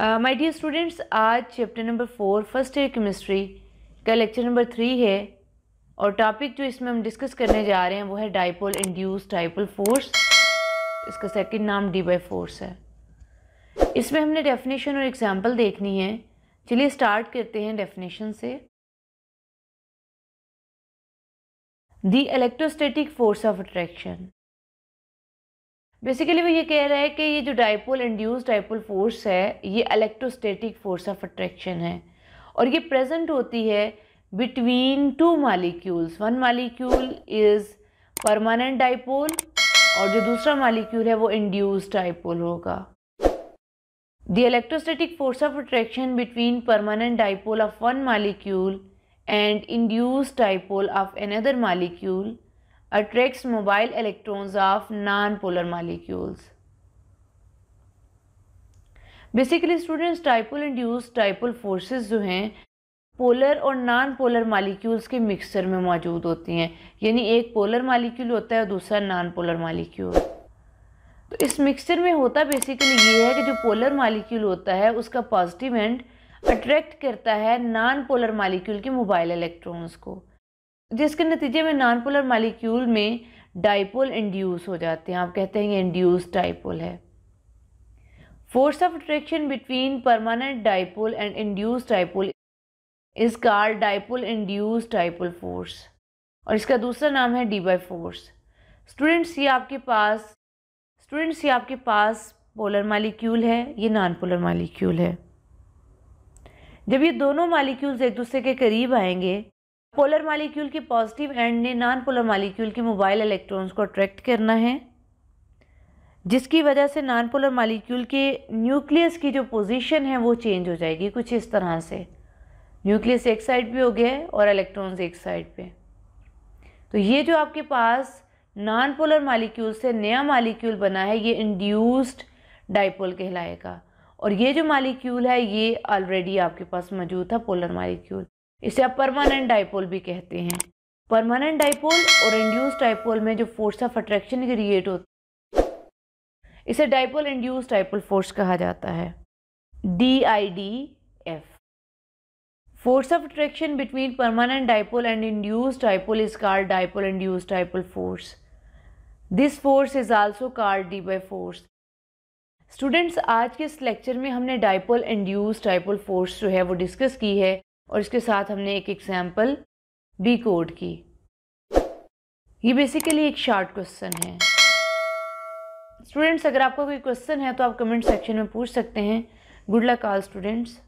My dear students आज chapter number four first year chemistry का lecture number three है और टॉपिक जो इसमें हम डिस्कस करने जा रहे हैं वो है डाइपोल इंड्यूस डाइपोल फोर्स इसका सेकंड नाम डी बाई फोर्स है इसमें हमने डेफिनेशन और एग्जांपल देखनी है चलिए स्टार्ट करते हैं डेफिनेशन से the electrostatic force of attraction basically वो ये कह रहा है कि ये जो डाइपोल इंड्यूस डाइपोल फोर्स है ये इलेक्ट्रोस्टेटिक फोर्स ऑफ अट्रैक्शन है और ये प्रेजेंट होती है between two molecules one molecule is permanent dipole और जो दूसरा मालिक्यूल है वो इंड्यूस डाइपोल होगा the electrostatic force of attraction between permanent dipole of one molecule and induce dipole of another molecule attracts mobile electrons of non-polar molecules. Basically students dipole induce dipole forces जो हैं polar और non polar molecules के mixture में मौजूद होती हैं यानी एक पोलर मालिक्यूल होता है और दूसरा नॉन पोलर मालिक्यूल तो इस मिक्सचर में होता बेसिकली ये है कि जो पोलर मालिक्यूल होता है उसका पॉजिटिव एंड अट्रैक्ट करता है नॉन पोलर मालिक्यूल के मोबाइल इलेक्ट्रॉन्स को जिसके नतीजे में नॉन पोलर मालिक्यूल में डाइपोल इंड्यूस हो जाते हैं आप कहते हैं ये इंड्यूस डाइपोल है force of attraction between permanent dipole and induce dipole is called dipole induce dipole force और इसका दूसरा नाम है डी बाई फोर्स स्टूडेंट्स ये आपके पास स्टूडेंट्स ये आपके पास पोलर मालिक्यूल है ये नॉन पोलर मालिक्यूल है जब ये दोनों मालिक्यूल्स एक दूसरे के करीब आएंगे पोलर मालिक्यूल के पॉजिटिव एंड ने नॉन पोलर मालिक्यूल के मोबाइल इलेक्ट्रॉन्स को अट्रैक्ट करना है जिसकी वजह से नॉन पोलर मालिक्यूल के न्यूक्लियस की जो पोजीशन है वो चेंज हो जाएगी कुछ इस तरह से न्यूक्लियस एक साइड पे हो गया है और इलेक्ट्रॉन्स एक साइड पे तो ये जो आपके पास नॉन पोलर मालिक्यूल से नया मालिक्यूल बना है ये इंड्यूस्ड डाइपोल कहलाएगा और ये जो मालिक्यूल है ये ऑलरेडी आपके पास मौजूद था पोलर मालिक्यूल इसे आप परमानेंट डाइपोल भी कहते हैं परमानेंट डाइपोल और इंड्यूस डाइपोल में जो फोर्स ऑफ अट्रैक्शन क्रिएट होती है इसे डाइपोल इंड्यूस डाइपोल फोर्स कहा जाता है D I D F force of attraction between permanent dipole and induce dipole is called dipole induce dipole force this force is also called Debye force students आज के इस lecture में हमने dipole induce dipole force जो है वो discuss की है और इसके साथ हमने एक एग्जाम्पल डी कोड की ये बेसिकली एक शार्ट क्वेश्चन है स्टूडेंट्स अगर आपका कोई क्वेश्चन है तो आप कमेंट सेक्शन में पूछ सकते हैं गुड लक ऑल स्टूडेंट्स